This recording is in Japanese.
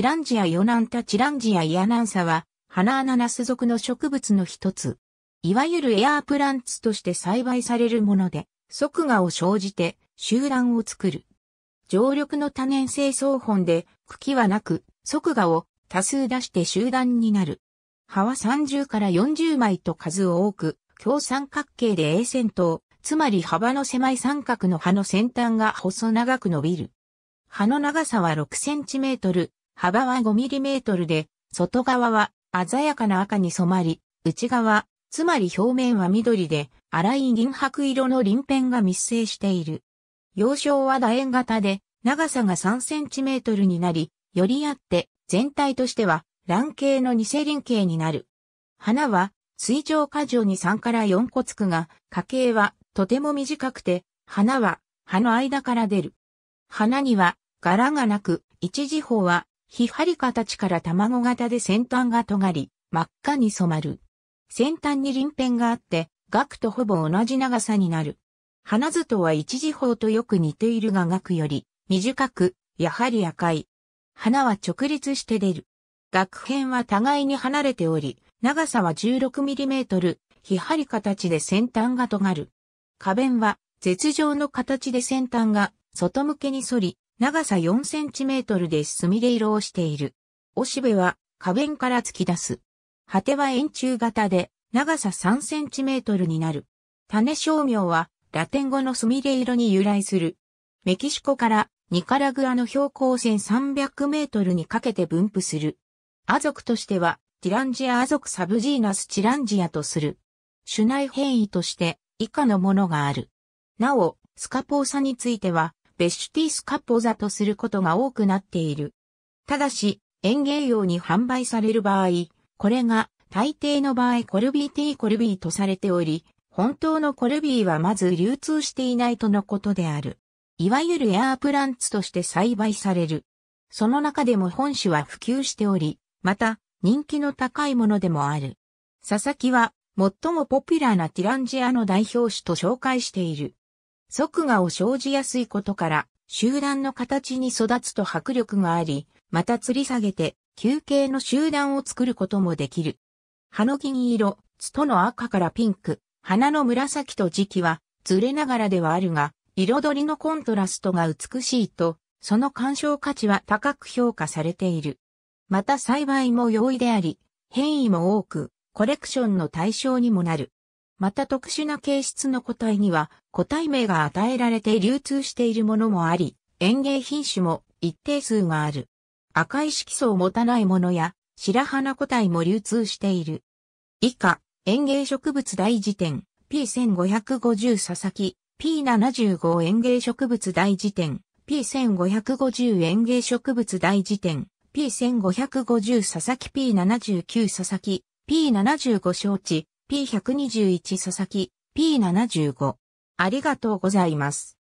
チランジアヨナンタチランジアイアナンサは、花アナナス属の植物の一つ。いわゆるエアープランツとして栽培されるもので、即画を生じて集団を作る。常緑の多年生草本で茎はなく、即画を多数出して集団になる。葉は30から40枚と数多く、強三角形で鋭線頭、つまり幅の狭い三角の葉の先端が細長く伸びる。葉の長さは6センチメートル、幅は 5mm で、外側は鮮やかな赤に染まり、内側、つまり表面は緑で、粗い銀白色の鱗片が密生している。幼少は楕円型で、長さが 3cm になり、よりあって、全体としては、卵形の偽輪形になる。花は、水上果樹に3から4個つくが、花形は、とても短くて、花は、葉の間から出る。花には、柄がなく、一時法は、ヒはリカたちから卵型で先端が尖り、真っ赤に染まる。先端に鱗片があって、額とほぼ同じ長さになる。花図とは一時法とよく似ているが額より短く、やはり赤い。花は直立して出る。額片は互いに離れており、長さは 16mm、ひはり形で先端が尖る。花弁は絶状の形で先端が外向けに反り、長さ4センチメートルで墨で色をしている。おしべは花弁から突き出す。果ては円柱型で長さ3センチメートルになる。種商名はラテン語のスミレ色に由来する。メキシコからニカラグアの標高1300メートルにかけて分布する。ア族としてはティランジアア族サブジーナスチランジアとする。種内変異として以下のものがある。なお、スカポーサについてはベッシュティスカポザとすることが多くなっている。ただし、園芸用に販売される場合、これが大抵の場合コルビーティーコルビーとされており、本当のコルビーはまず流通していないとのことである。いわゆるエアープランツとして栽培される。その中でも本種は普及しており、また人気の高いものでもある。佐々木は最もポピュラーなティランジアの代表種と紹介している。即画を生じやすいことから、集団の形に育つと迫力があり、また吊り下げて、球形の集団を作ることもできる。葉の銀色、ツトの赤からピンク、花の紫と時期は、ずれながらではあるが、彩りのコントラストが美しいと、その鑑賞価値は高く評価されている。また栽培も容易であり、変異も多く、コレクションの対象にもなる。また特殊な形質の個体には個体名が与えられて流通しているものもあり、園芸品種も一定数がある。赤い色素を持たないものや白花個体も流通している。以下、園芸植物大辞典 P1550 佐々木 P75 園芸植物大辞典 P1550 園芸植物大辞典 P1550 佐々木 P79 佐々木 P75 承知 P121 佐々木 P75。ありがとうございます。